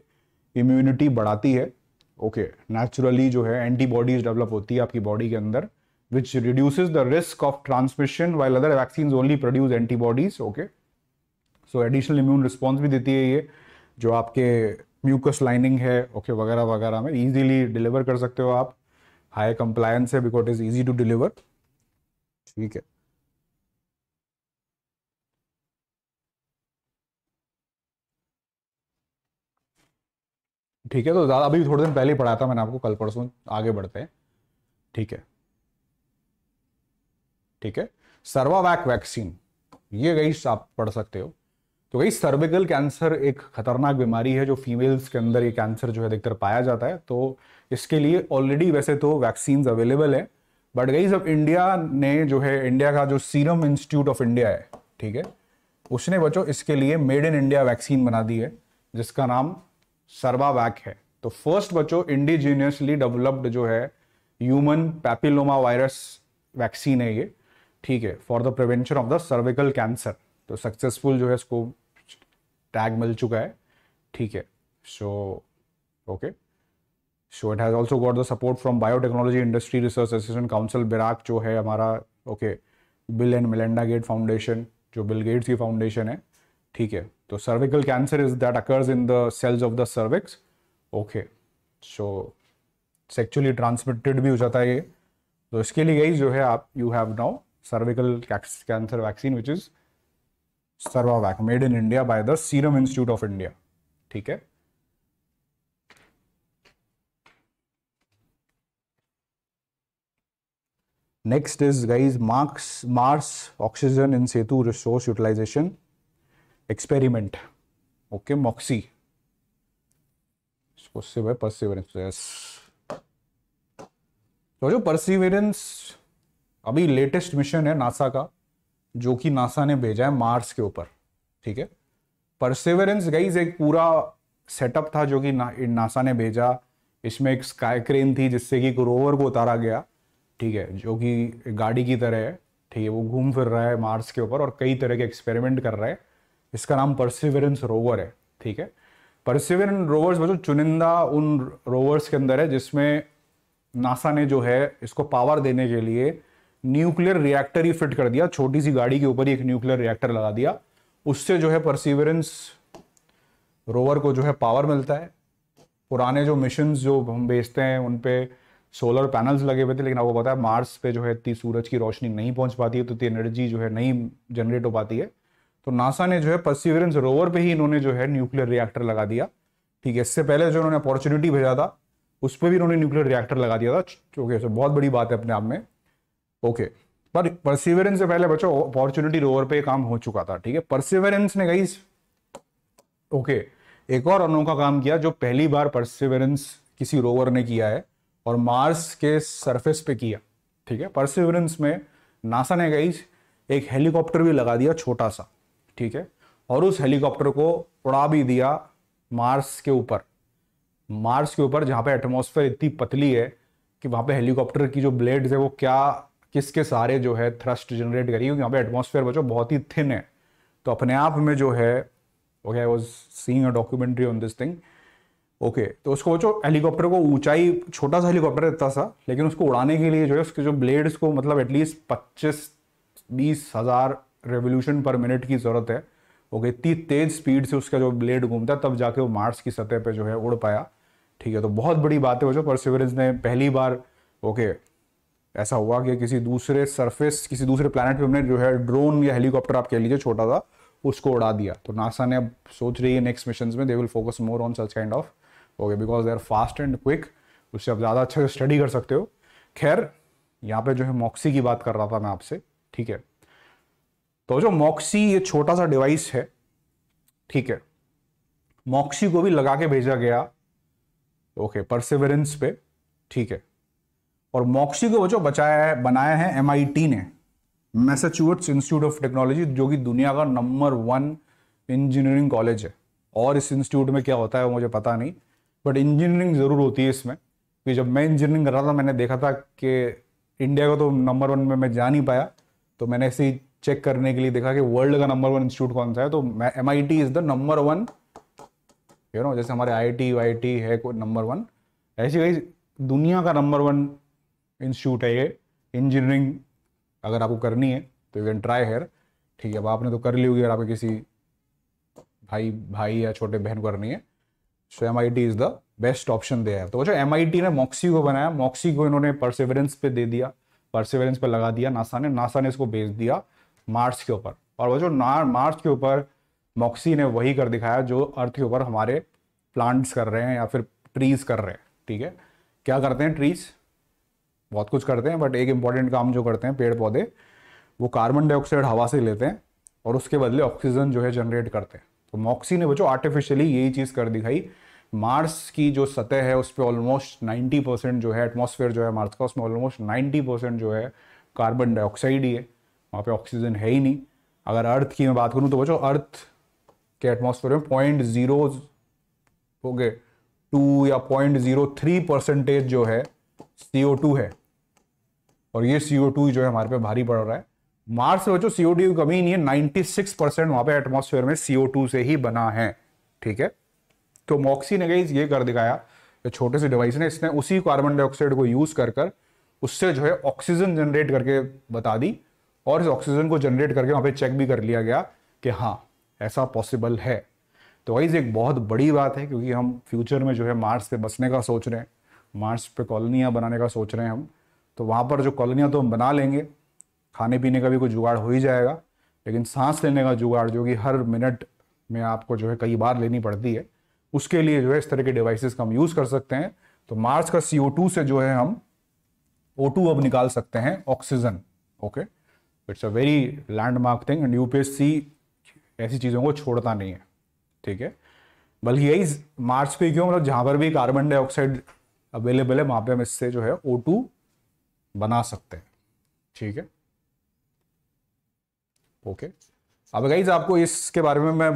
इम्यूनिटी बढ़ाती है ओके नेचुरली जो है एंटीबॉडीज डेवलप होती है आपकी बॉडी के अंदर which reduces the risk of transmission while other vaccine only produce antibodies okay so additional immune response भी देती है ये जो आपके म्यूकस लाइनिंग है ओके okay, वगैरह वगैरह में ईजिली डिलीवर कर सकते हो आप हाई कंप्लायंस है because is easy to deliver ठीक है ठीक है तो ज़्यादा अभी थोड़े दिन पहले ही पढ़ाया था मैंने आपको कल परसों आगे बढ़ते हैं ठीक है ठीक है सर्वावैक वैक्सीन ये गई आप पढ़ सकते हो तो गई सर्विकल कैंसर एक खतरनाक बीमारी है जो फीमेल्स के अंदर ये कैंसर जो है अधिकतर पाया जाता है तो इसके लिए ऑलरेडी वैसे तो वैक्सीन अवेलेबल है बट गई अब इंडिया ने जो है इंडिया का जो सीरम इंस्टीट्यूट ऑफ इंडिया है ठीक है उसने बच्चों इसके लिए मेड इन इंडिया वैक्सीन बना दी है जिसका नाम सर्वावैक है तो फर्स्ट बच्चों इंडिजीनियसली डेवलप्ड जो है ह्यूमन पैपिलोमा वायरस वैक्सीन है ये ठीक है for the prevention of the cervical cancer तो सक्सेसफुल जो है इसको टैग मिल चुका है ठीक है so okay so it has also got the support from biotechnology industry research assistant council BIRAC जो है हमारा okay Bill and Melinda Gate foundation जो बिल गेट्स की फाउंडेशन है ठीक है तो cervical cancer is that occurs in the cells of the cervix okay so sexually transmitted भी हो जाता है ये तो इसके लिए यही जो है आप you have now cervical cancer vaccine which is Cervavac made in India by the Serum Institute of India ठीक है next is guys marks Mars oxygen in situ resource utilization experiment okay MOXIE तो जो परसिवरेंस अभी latest mission है NASA का जो कि NASA ने भेजा है मार्स के ऊपर ठीक है परसिवरेंस गई एक पूरा सेटअप था जो कि ना, नासा ने भेजा इसमें एक स्काई क्रेन थी जिससे कि रोवर को उतारा गया ठीक है जो कि गाड़ी की तरह है ठीक है वो घूम फिर रहा है मार्स के ऊपर और कई तरह के एक्सपेरिमेंट कर रहा है इसका नाम परसिवरेंस रोवर है ठीक है परसिवरेंस रोवर्स बच्चों चुनिंदा उन रोवर्स के अंदर है जिसमें नासा ने जो है इसको पावर देने के लिए न्यूक्लियर रिएक्टर ही फिट कर दिया छोटी सी गाड़ी के ऊपर ही एक न्यूक्लियर रिएक्टर लगा दिया उससे जो है परसिवरेंस रोवर को जो है पावर मिलता है पुराने जो मिशन जो हम भेजते हैं उन पर सोलर पैनल्स लगे हुए थे लेकिन आपको पता है मार्स पे जो है इतनी सूरज की रोशनी नहीं पहुंच पाती है तो इतनी एनर्जी जो है नहीं जनरेट हो पाती है तो नासा ने जो है परसिवियरेंस रोवर पे ही इन्होंने जो है न्यूक्लियर रिएक्टर लगा दिया ठीक है इससे पहले जो इन्होंने अपॉर्चुनिटी भेजा था उस पर भी इन्होंने न्यूक्लियर रिएक्टर लगा दिया था ओके सो बहुत बड़ी बात है अपने आप में ओके पर परसिवरेंस से पहले बच्चों अपॉर्चुनिटी रोवर पर काम हो चुका था ठीक है परसिवरेंस ने गई ओके एक और अनोखा काम किया जो पहली बार परसिवरेंस किसी रोवर ने किया है और मार्स के सरफेस पे किया ठीक है परसिवरेंस में नासा ने गई एक हेलीकॉप्टर भी लगा दिया छोटा सा ठीक है और उस हेलीकॉप्टर को उड़ा भी दिया मार्स के ऊपर मार्स के ऊपर जहाँ पे एटमॉस्फेयर इतनी पतली है कि वहाँ पे हेलीकॉप्टर की जो ब्लेड्स है वो क्या किसके सारे जो है थ्रस्ट जनरेट करी क्योंकि यहाँ पे एटमॉस्फेयर बचो बहुत ही थिन है तो अपने आप में जो है okay I was seeing a documentary on this thing okay तो उसको बच्चों हेलीकॉप्टर को ऊंचाई छोटा सा हेलीकॉप्टर इतना सा लेकिन उसको उड़ाने के लिए जो है उसके जो ब्लेड्स को मतलब एटलीस्ट पच्चीस बीस हज़ार रेवोल्यूशन पर मिनट की ज़रूरत है ओके इतनी तेज स्पीड से उसका जो ब्लेड घूमता है तब जाके वो मार्स की सतह पर जो है उड़ पाया ठीक है तो बहुत बड़ी बात है वो जो परसिवरेंस ने पहली बार ओके ऐसा हुआ कि किसी दूसरे सरफेस किसी दूसरे प्लानट पर हमने जो है ड्रोन या हेलीकॉप्टर आप कह लीजिए छोटा सा उसको उड़ा दिया तो नासा ने अब सोच रही है नेक्स्ट मिशन में they will focus more on such kind of okay because they are fast and quick उससे आप ज़्यादा अच्छे से स्टडी कर सकते हो खैर यहाँ पे जो है मॉक्सी की बात कर रहा था मैं आपसे ठीक है तो जो मॉक्सी ये छोटा सा डिवाइस है ठीक है मॉक्सी को भी लगा के भेजा गया ओके परसिवरेंस पे ठीक है और मॉक्सी को जो बचाया है बनाया है एमआईटी ने मैसेच्यूट इंस्टीट्यूट ऑफ टेक्नोलॉजी जो कि दुनिया का नंबर वन इंजीनियरिंग कॉलेज है और इस इंस्टीट्यूट में क्या होता है वो मुझे पता नहीं बट इंजीनियरिंग ज़रूर होती है इसमें कि जब मैं इंजीनियरिंग कर रहा था मैंने देखा था कि इंडिया को तो नंबर वन में मैं जा नहीं पाया तो मैंने ऐसे ही चेक करने के लिए देखा कि वर्ल्ड का नंबर वन इंस्टीट्यूट कौन सा है तो M I T is the number one you know जैसे हमारे आई टी वाई टी है कोई नंबर वन ऐसी कई दुनिया का नंबर वन इंस्टीट्यूट है ये इंजीनियरिंग अगर आपको करनी है तो यू कैन ट्राई हेयर ठीक है अब आपने तो कर ली होगी अगर आपके किसी भाई भाई या छोटे बहन को करनी है so M I T is the best option दे है तो जो एम आई टी ने मॉक्सी को बनाया मॉक्सी को इन्होंने परसिवरेंस पे दे दिया परसिवरेंस पे लगा दिया नासा ने नासा ने इसको भेज दिया मार्स के ऊपर और वो जो मार्स के ऊपर मॉक्सी ने वही कर दिखाया जो अर्थ के ऊपर हमारे प्लांट्स कर रहे हैं या फिर ट्रीज कर रहे हैं ठीक है क्या करते हैं ट्रीज बहुत कुछ करते हैं बट एक इम्पॉर्टेंट काम जो करते हैं पेड़ पौधे वो कार्बन डाइऑक्साइड हवा से लेते हैं और उसके बदले ऑक्सीजन जो है जनरेट करते हैं तो मॉक्सी ने बच्चों आर्टिफिशियली यही चीज़ कर दिखाई मार्स की जो सतह है उस पर ऑलमोस्ट नाइन्टी परसेंट जो है एटमोसफेयर जो है मार्स का उसमें ऑलमोस्ट नाइन्टी परसेंट जो है कार्बन डाइऑक्साइड ही है वहाँ पे ऑक्सीजन है ही नहीं अगर अर्थ की मैं बात करूँ तो बचो अर्थ के एटमोसफेयर में पॉइंट जीरो हो गए टू या पॉइंट जीरो थ्री परसेंटेज जो है सी ओ टू है और ये सी ओ टू जो है हमारे पे भारी पड़ रहा है मार्स से बचो सी ओ टू की कमी नहीं है नाइन्टी सिक्स परसेंट वहाँ पर एटमोसफेयर में सी ओ टू से ही बना है ठीक है तो मॉक्सी ने गई ये कर दिखाया छोटे से डिवाइस ने इसने उसी कार्बन डाइऑक्साइड को यूज कर कर उससे जो है ऑक्सीजन जनरेट करके बता दी और इस ऑक्सीजन को जनरेट करके वहाँ पे चेक भी कर लिया गया कि हाँ ऐसा पॉसिबल है तो वाइज एक बहुत बड़ी बात है क्योंकि हम फ्यूचर में जो है मार्स पे बसने का सोच रहे हैं मार्स पे कॉलोनियाँ बनाने का सोच रहे हैं हम तो वहाँ पर जो कॉलोनियाँ तो हम बना लेंगे खाने पीने का भी कोई जुगाड़ हो ही जाएगा लेकिन सांस लेने का जुगाड़ जो कि हर मिनट में आपको जो है कई बार लेनी पड़ती है उसके लिए जो है इस तरह के डिवाइसेस का हम यूज़ कर सकते हैं तो मार्स का सी से जो है हम ओ अब निकाल सकते हैं oxygen okay it's a very landmark thing and UPSC ऐसी चीज़ों को छोड़ता नहीं है ठीक है बल्कि यही मार्च पे क्यों मतलब जहाँ पर भी कार्बन डाइऑक्साइड अवेलेबल है वहाँ पे हम इससे जो है ओ टू बना सकते हैं ठीक है ओके अब गाइज आपको इसके बारे में मैं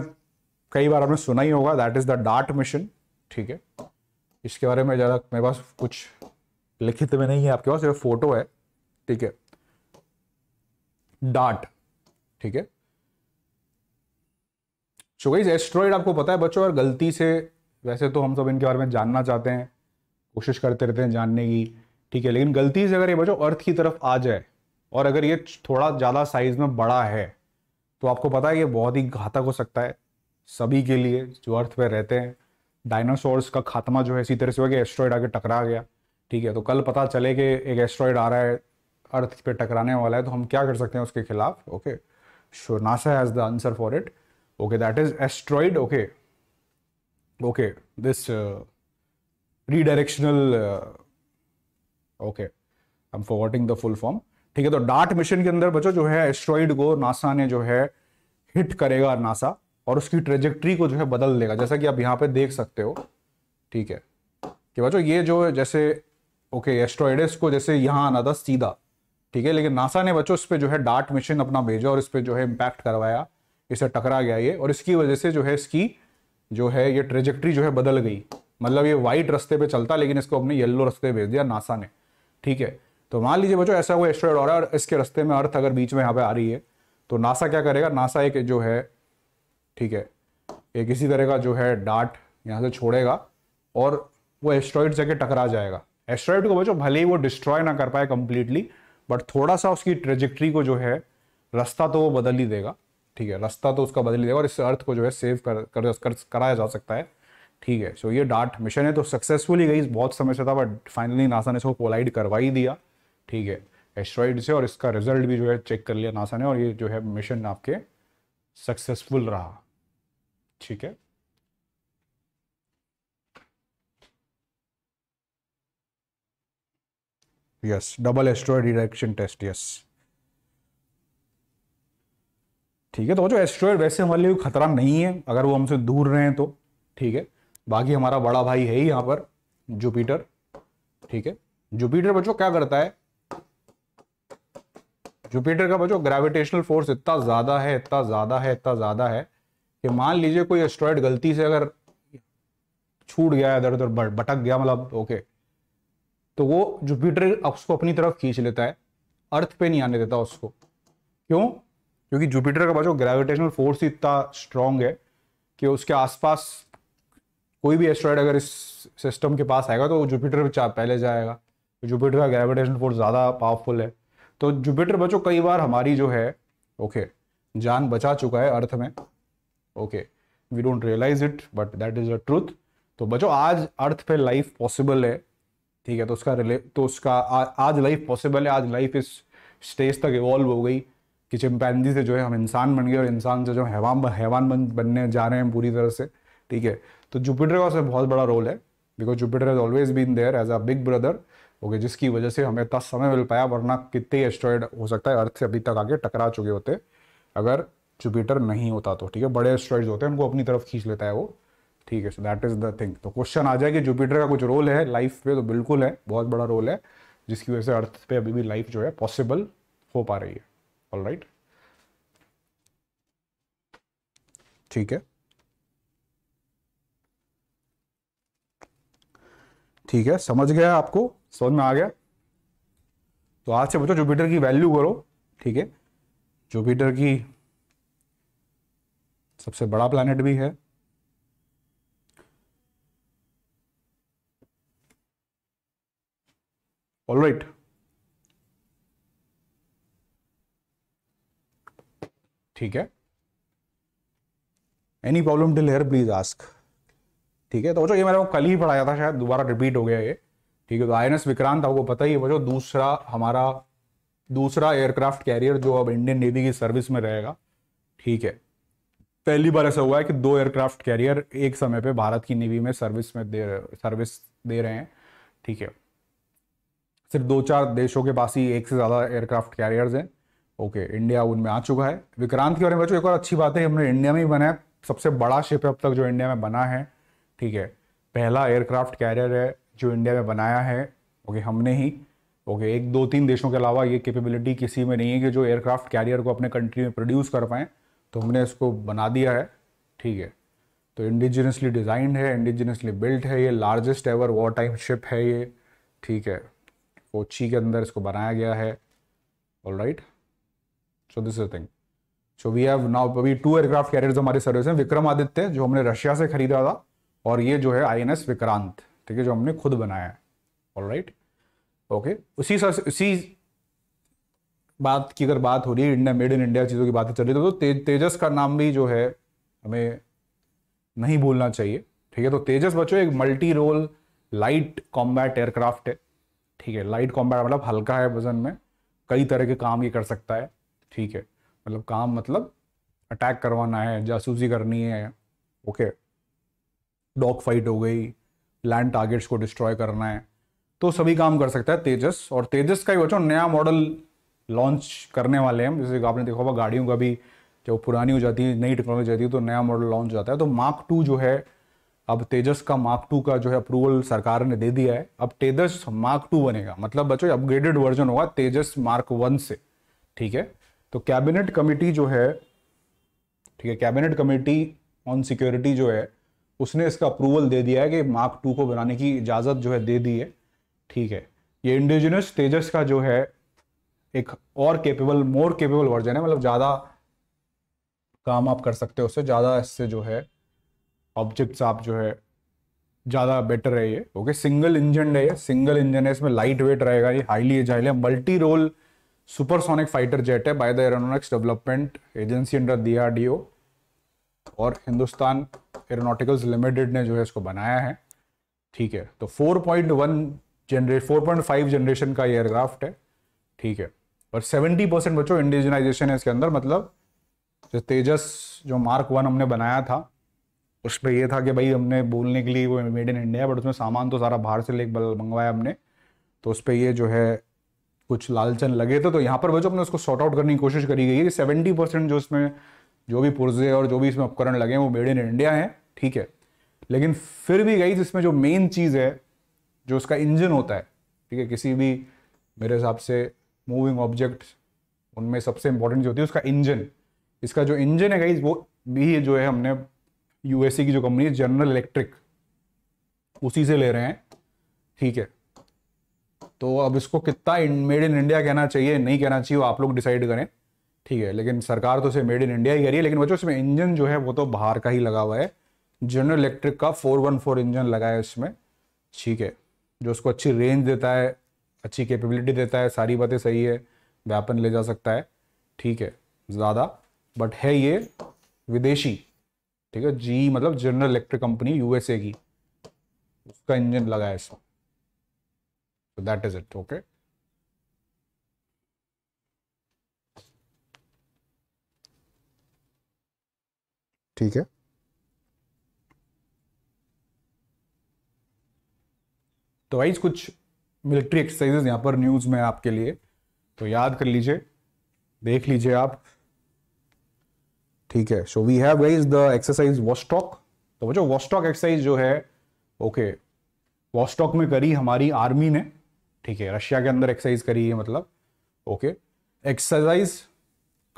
कई बार आपने सुना ही होगा that is the DART mission ठीक है इसके बारे में ज़्यादा मेरे पास कुछ लिखित में नहीं है आपके पास ये फोटो है ठीक है डार्ट ठीक है सो गाइज एस्ट्रॉइड आपको पता है बच्चों और गलती से वैसे तो हम सब इनके बारे में जानना चाहते हैं कोशिश करते रहते हैं जानने की ठीक है लेकिन गलती से अगर ये बच्चों अर्थ की तरफ आ जाए और अगर ये थोड़ा ज़्यादा साइज में बड़ा है तो आपको पता है ये बहुत ही घातक हो सकता है सभी के लिए जो अर्थ पर रहते हैं डायनासोर्स का खात्मा जो है इसी तरह से हो गया एस्ट्रॉयड आके टकरा गया ठीक है तो कल पता चले कि एक एस्ट्रॉयड आ रहा है अर्थ पे टकराने वाला है तो हम क्या कर सकते हैं उसके खिलाफ okay so NASA has the answer for it okay that is asteroid okay okay this redirectional okay I am forwarding the full form ठीक है तो डार्ट मिशन के अंदर बच्चों जो है एस्ट्रॉइड को नासा ने जो है हिट करेगा नासा और उसकी ट्रेजेक्ट्री को जो है बदल देगा जैसा कि आप यहाँ पे देख सकते हो ठीक है कि बच्चों ये जो जैसे ओके एस्ट्रॉइडस को जैसे यहाँ आना था सीधा ठीक है लेकिन नासा ने बच्चों इस पर जो है डार्ट मिशन अपना भेजा और इस पर जो है इम्पैक्ट करवाया इसे टकरा गया ये और इसकी वजह से जो है इसकी जो है ये ट्रेजेक्ट्री जो है बदल गई मतलब ये वाइट रस्ते पे चलता लेकिन इसको अपने येलो रस्ते भेज दिया नासा ने ठीक है तो मान लीजिए बच्चों ऐसा कोई एस्ट्रॉयड हो रहा है और इसके रस्ते में अर्थ अगर बीच में यहाँ पे आ रही है तो नासा क्या करेगा नासा एक जो है ठीक है एक इसी तरह का जो है डार्ट यहाँ से छोड़ेगा और वो एस्ट्रॉयड जाके टकरा जाएगा एस्ट्रॉयड को बच्चों भले ही वो डिस्ट्रॉय ना कर पाए कंप्लीटली बट थोड़ा सा उसकी ट्रेजेक्ट्री को जो है रास्ता तो वो बदल ही देगा ठीक है रास्ता तो उसका बदल ही देगा और इस अर्थ को जो है सेव कर, कर, कर कराया जा सकता है ठीक है सो ये डार्ट मिशन है तो सक्सेसफुली गई बहुत समय से था बट फाइनली नासा ने इसको कोलाइड करवा ही दिया ठीक है एस्ट्रॉइड से और इसका रिजल्ट भी जो है चेक कर लिया नासा ने और ये जो है मिशन आपके सक्सेसफुल रहा ठीक है yes double asteroid redirection test yes ठीक है तो जो एस्ट्रॉयड वैसे हमारे लिए खतरा नहीं है अगर वो हमसे दूर हैं तो ठीक है बाकी हमारा बड़ा भाई है ही यहां पर जुपिटर ठीक है जुपिटर बच्चों क्या करता है जुपिटर का बच्चों ग्रेविटेशनल फोर्स इतना ज़्यादा है इतना ज़्यादा है इतना ज़्यादा है कि मान लीजिए कोई एस्ट्रॉयड गलती से अगर छूट गया इधर उधर भटक गया मतलब ओके तो वो जुपिटर उसको अपनी तरफ खींच लेता है अर्थ पे नहीं आने देता उसको क्यों क्योंकि जुपिटर का बच्चों ग्रेविटेशनल फोर्स ही इतना स्ट्रांग है कि उसके आसपास कोई भी एस्ट्रॉयड अगर इस सिस्टम के पास आएगा तो वो जुपिटर पे पहले जाएगा तो जुपिटर का ग्रेविटेशनल फोर्स ज़्यादा पावरफुल है तो जुपिटर बच्चों कई बार हमारी जो है ओके जान बचा चुका है अर्थ में okay we don't realize it but that is a truth तो बच्चों आज अर्थ पे लाइफ पॉसिबल है ठीक है तो उसका रिले तो उसका आ, आज लाइफ पॉसिबल है आज लाइफ इस स्टेज तक इवॉल्व हो गई कि चिंपैनजी से जो है हम इंसान बन गए और इंसान से जो हैवान हैवान बन बनने जा रहे हैं पूरी तरह से ठीक है तो जुपिटर का उसमें बहुत बड़ा रोल है because Jupiter has always been there as a big brother okay जिसकी वजह से हमें इतना समय मिल पाया वरना कितने एस्ट्रॉयड हो सकता है अर्थ से अभी तक आके टकरा चुके होते अगर जुपिटर नहीं होता तो ठीक है बड़े एस्ट्रॉयड होते हैं उनको अपनी तरफ खींच लेता है वो ठीक है so that is the thing तो क्वेश्चन आ जाए कि जुपिटर का कुछ रोल है लाइफ पे तो बिल्कुल है बहुत बड़ा रोल है जिसकी वजह से अर्थ पे अभी भी लाइफ जो है पॉसिबल हो पा रही है ऑल राइट ठीक है ठीक है समझ गया आपको समझ में आ गया तो आज से बच्चों जुपिटर की वैल्यू करो ठीक है जुपिटर की सबसे बड़ा प्लानट भी है All right. ठीक है any problem till here please ask ठीक है तो बच्चों ये को कल ही पढ़ाया था शायद दोबारा रिपीट हो गया ये ठीक है तो आई एन एस विक्रांत आपको पता ही है बच्चों दूसरा हमारा दूसरा एयरक्राफ्ट कैरियर जो अब इंडियन नेवी की सर्विस में रहेगा ठीक है पहली बार ऐसा हुआ है कि दो एयरक्राफ्ट कैरियर एक समय पे भारत की नेवी में सर्विस में दे सर्विस दे रहे हैं ठीक है सिर्फ दो चार देशों के पास ही एक से ज़्यादा एयरक्राफ्ट कैरियर्स हैं ओके इंडिया उनमें आ चुका है विक्रांत के बारे में बच्चों एक और अच्छी बात है हमने इंडिया में ही बनाया सबसे बड़ा शिप है अब तक जो इंडिया में बना है ठीक है पहला एयरक्राफ्ट कैरियर है जो इंडिया में बनाया है ओके हमने ही ओके एक दो तीन देशों के अलावा ये कैपेबिलिटी किसी में नहीं है कि जो एयरक्राफ्ट कैरियर को अपने कंट्री में प्रोड्यूस कर पाएँ तो हमने इसको बना दिया है ठीक है तो इंडिजिनसली डिज़ाइंड है इंडिजिनसली बिल्ट है ये largest ever war time ship है ये ठीक है कोची के अंदर इसको बनाया गया है all right so this is thing so we have now अभी टू एयरक्राफ्ट कैरियर्स हमारी सर्विस हैं विक्रम आदित्य जो हमने रशिया से खरीदा था और ये जो है आई विक्रांत ठीक है जो हमने खुद बनाया है ऑल राइट ओके उसी सर उसी बात की अगर बात हो रही है इंडिया मेड इन इंडिया चीज़ों की बातें चल रही तो ते, तेजस का नाम भी जो है हमें नहीं भूलना चाहिए ठीक है तो तेजस बच्चों एक multi role light combat aircraft है ठीक है लाइट कॉम्बैट मतलब हल्का है वजन में कई तरह के काम ये कर सकता है ठीक है मतलब काम मतलब अटैक करवाना है जासूसी करनी है ओके डॉग फाइट हो गई लैंड टारगेट्स को डिस्ट्रॉय करना है तो सभी काम कर सकता है तेजस और तेजस का ही बच्चों नया मॉडल लॉन्च करने वाले हैं जैसे आपने देखा होगा गाड़ियों का भी जब पुरानी हो जाती है नई टेक्नोलॉजी जाती है तो नया मॉडल लॉन्च जाता है तो मार्क टू जो है अब तेजस का मार्क टू का जो है अप्रूवल सरकार ने दे दिया है अब तेजस मार्क टू बनेगा मतलब बच्चों अपग्रेडेड वर्जन होगा तेजस मार्क वन से ठीक है तो कैबिनेट कमेटी जो है ठीक है कैबिनेट कमेटी ऑन सिक्योरिटी जो है उसने इसका अप्रूवल दे दिया है कि मार्क टू को बनाने की इजाज़त जो है दे दी है ठीक है ये इंडिजिनस तेजस का जो है एक और केपेबल मोर केपेबल वर्जन है मतलब ज़्यादा काम आप कर सकते हो उससे ज़्यादा इससे जो है ऑब्जेक्ट्स आप जो है ज़्यादा बेटर है ये ओके सिंगल इंजन है ये सिंगल इंजन है इसमें लाइट वेट रहेगा ये हाईली एजाइल है multi role supersonic fighter jet है by the Aeronautics Development Agency under DRDO और हिंदुस्तान एरोनोटिकल्स लिमिटेड ने जो है इसको बनाया है ठीक है तो 4.1 जनरे फाइव जनरेशन का एयरक्राफ्ट है ठीक है और 70 परसेंट बच्चों इंडिजनाइजेशन है इसके अंदर मतलब जो तेजस जो मार्क वन हमने बनाया था उसमें यह था कि भाई हमने बोलने के लिए वो मेड इन इंडिया बट उसमें सामान तो सारा बाहर से ले मंगवाया हमने तो उस पर ये जो है कुछ लालचन लगे थे तो यहाँ पर बच्चों अपने उसको सॉर्ट आउट करने की कोशिश करी गई है कि सेवेंटी परसेंट जो इसमें जो भी पुर्जे और जो भी इसमें उपकरण लगे हैं वो मेड इन इंडिया हैं ठीक है लेकिन फिर भी गई जिसमें जो मेन चीज़ है जो उसका इंजन होता है ठीक है किसी भी मेरे हिसाब से मूविंग ऑब्जेक्ट उनमें सबसे इंपॉर्टेंट जो होती है उसका इंजन इसका जो इंजन है गई वो भी जो है हमने यूएसए की जो कंपनी है जनरल इलेक्ट्रिक उसी से ले रहे हैं ठीक है तो अब इसको कितना मेड इन इंडिया कहना चाहिए नहीं कहना चाहिए वो आप लोग डिसाइड करें ठीक है लेकिन सरकार तो इसे मेड इन इंडिया ही कह रही है लेकिन बच्चों इसमें इंजन जो है वो तो बाहर का ही लगा हुआ है जनरल इलेक्ट्रिक का 414 इंजन लगा है इसमें ठीक है जो उसको अच्छी रेंज देता है अच्छी कैपेबिलिटी देता है सारी बातें सही है व्यापन ले जा सकता है ठीक है ज़्यादा बट है ये विदेशी ठीक है जी मतलब जनरल इलेक्ट्रिक कंपनी यूएसए की उसका इंजन लगा है इसमें तो दैट इज इट ओके ठीक है तो वाइज कुछ मिलिट्री एक्सरसाइजेज यहां पर न्यूज़ में आपके लिए तो याद कर लीजिए देख लीजिए आप ठीक है so we have guys the exercise Vostok तो बच्चों वॉस्टॉक एक्सरसाइज जो है ओके okay, वॉस्टॉक में करी हमारी आर्मी ने ठीक है रशिया के अंदर एक्सरसाइज करी है मतलब ओके एक्सरसाइज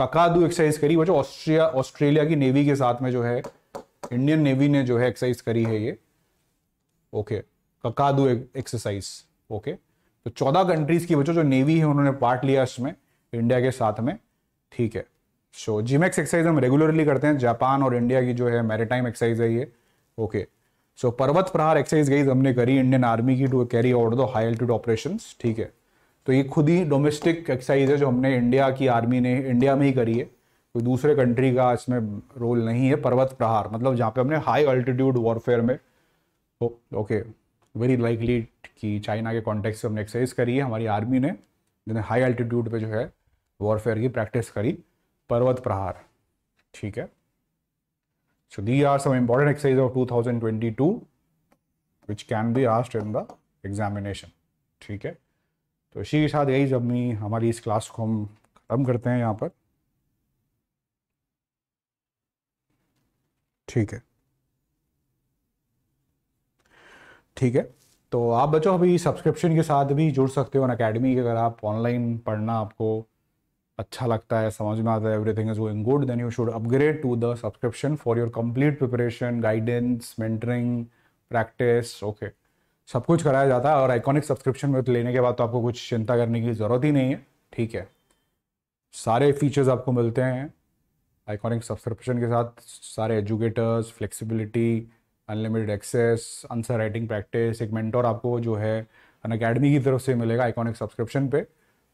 ककादू एक्सरसाइज करी बच्चों ऑस्ट्रिया ऑस्ट्रेलिया की नेवी के साथ में जो है इंडियन नेवी ने जो है एक्सरसाइज करी है ये ओके ककादू एक्सरसाइज ओके तो चौदह कंट्रीज की बच्चों जो नेवी है उन्होंने पार्ट लिया इसमें इंडिया के साथ में ठीक है शो जीमेक्स एक्सरसाइज हम रेगुलरली करते हैं जापान और इंडिया की जो है टाइम एक्सरसाइज है ये ओके सो so, पर्वत प्रहार एक्सरसाइज गई हमने करी इंडियन आर्मी की to carry out the high altitude operation ठीक है तो ये खुद ही डोमेस्टिक एक्सरसाइज है जो हमने इंडिया की आर्मी ने इंडिया में ही करी है कोई दूसरे कंट्री का इसमें रोल नहीं है पर्वत प्रहार मतलब जहाँ पे हमने हाई अल्टीट्यूड वॉरफेयर में ओके वेरी लाइकली कि चाइना के कॉन्टेक्ट से हमने एक्सरसाइज करी है हमारी आर्मी ने जिन्हें हाई अल्टीट्यूड पे जो है वॉरफेयर की प्रैक्टिस करी पर्वत प्रहार ठीक है so they are some important exercise of 2022 which can be asked in the examination ठीक है तो इसी के साथ यही जब भी हमारी इस क्लास को हम ख़त्म करते हैं यहाँ पर ठीक है ठीक है तो आप बच्चों अभी सब्सक्रिप्शन के साथ भी जुड़ सकते हो अन अकेडमी अगर आप ऑनलाइन पढ़ना आपको अच्छा लगता है समझ में आता है everything is going good then you should upgrade to the subscription for your complete preparation guidance mentoring practice okay सब कुछ कराया जाता है और आइकॉनिक सब्सक्रिप्शन में लेने के बाद तो आपको कुछ चिंता करने की ज़रूरत ही नहीं है ठीक है सारे फीचर्स आपको मिलते हैं आइकॉनिक सब्सक्रिप्शन के साथ सारे educators flexibility unlimited access answer writing practice एक मेंटोर आपको जो है अन अकेडमी की तरफ से मिलेगा आइकॉनिक सब्सक्रिप्शन पे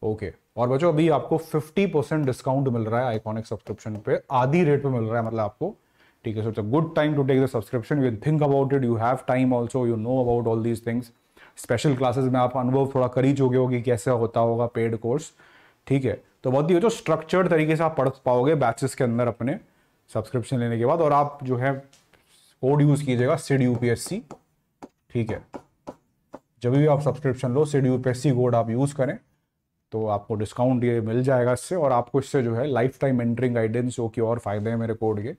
ओके और बच्चों अभी आपको 50 परसेंट डिस्काउंट मिल रहा है आइकॉनिक सब्सक्रिप्शन पे आधी रेट पे मिल रहा है मतलब आपको ठीक है so it's a good time to take the subscription you think about it you have time also you know about all these things special classes में आप अनुभव थोड़ा कर ही चुके हो कि कैसे होता होगा पेड कोर्स ठीक है तो बहुत ही जो स्ट्रक्चर्ड तरीके से आप पढ़ पाओगे बैचेस के अंदर अपने सब्सक्रिप्शन लेने के बाद और आप जो है कोड यूज कीजिएगा सिड यूपीएससी ठीक है जब भी आप सब्सक्रिप्शन लो सिड यूपीएससी कोड आप यूज करें तो आपको डिस्काउंट ये मिल जाएगा इससे और आपको इससे जो है लाइफ टाइम एंट्रिंग गाइडेंस जो कि और फ़ायदे हैं मेरे कोड के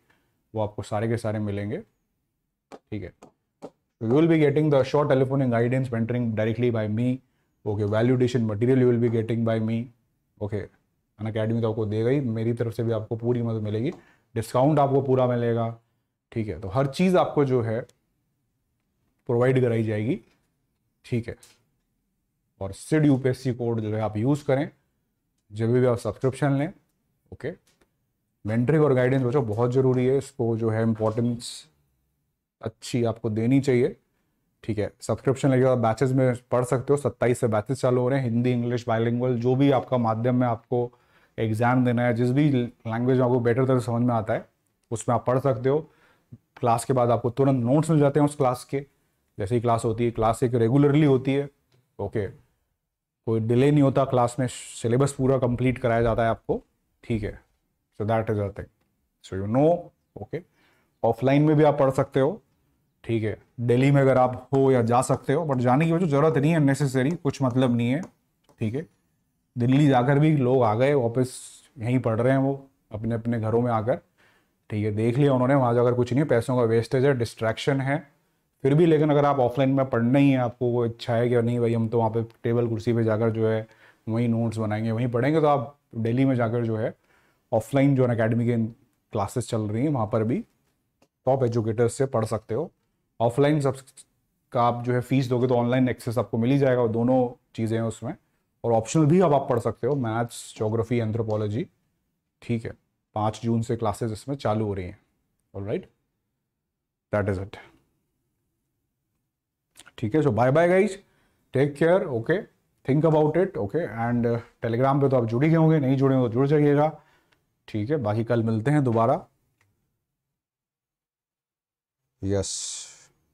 वो आपको सारे के सारे मिलेंगे ठीक है you will be getting the short telephoning guidance entering directly by me okay validation material you will be getting by me okay Unacademy तो आपको दे गई मेरी तरफ से भी आपको पूरी मदद मिलेगी डिस्काउंट आपको पूरा मिलेगा ठीक है तो हर चीज़ आपको जो है प्रोवाइड कराई जाएगी ठीक है और सिड सी कोड जो है आप यूज़ करें जब भी आप सब्सक्रिप्शन लें ओके मेंटरिंग और गाइडेंस बच्चों बहुत ज़रूरी है इसको जो है इम्पोर्टेंस अच्छी आपको देनी चाहिए ठीक है सब्सक्रिप्शन लेके आप बैचेज में पढ़ सकते हो सत्ताईस से बैचेज चालू हो रहे हैं हिंदी इंग्लिश बाइलिंगुअल जो भी आपका माध्यम में आपको एग्जाम देना है जिस भी लैंग्वेज में आपको बेटर तरह समझ में आता है उसमें आप पढ़ सकते हो क्लास के बाद आपको तुरंत नोट्स मिल जाते हैं उस क्लास के जैसे ही क्लास होती है क्लास एक रेगुलरली होती है ओके okay. कोई डिले नहीं होता क्लास में सिलेबस पूरा कंप्लीट कराया जाता है आपको ठीक है so that is a thing so you know okay offline में भी आप पढ़ सकते हो ठीक है दिल्ली में अगर आप हो या जा सकते हो बट जाने की वजह ज़रूरत नहीं है नेसेसरी कुछ मतलब नहीं है ठीक है दिल्ली जाकर भी लोग आ गए वापस यहीं पढ़ रहे हैं वो अपने अपने घरों में आकर ठीक है देख लिया उन्होंने वहाँ जाकर कुछ नहीं है पैसों का वेस्टेज है डिस्ट्रैक्शन है फिर भी लेकिन अगर आप ऑफलाइन में पढ़ना ही है आपको वो इच्छा है कि नहीं भाई हम तो वहाँ पे टेबल कुर्सी पे जाकर जो है वहीं नोट्स बनाएंगे वहीं पढ़ेंगे तो आप डेली में जाकर जो है ऑफलाइन जो है अकेडमी के क्लासेस चल रही हैं वहाँ पर भी टॉप एजुकेटर्स से पढ़ सकते हो ऑफलाइन सब का आप जो है फीस दोगे तो ऑनलाइन एक्सेस आपको मिल ही जाएगा दोनों चीज़ें हैं उसमें और ऑप्शनल भी अब आप पढ़ सकते हो मैथ्स जोग्राफी एंथ्रोपोलॉजी ठीक है पाँच जून से क्लासेस इसमें चालू हो रही हैं all right that is it ठीक है so bye bye guys take care okay think about it okay and Telegram पे तो आप जुड़े गए होंगे नहीं जुड़े हो तो जुड़ जाइएगा ठीक है बाकी कल मिलते हैं दोबारा यस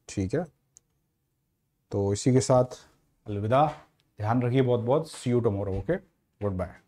ठीक है तो इसी के साथ अलविदा ध्यान रखिए बहुत बहुत see you tomorrow okay good bye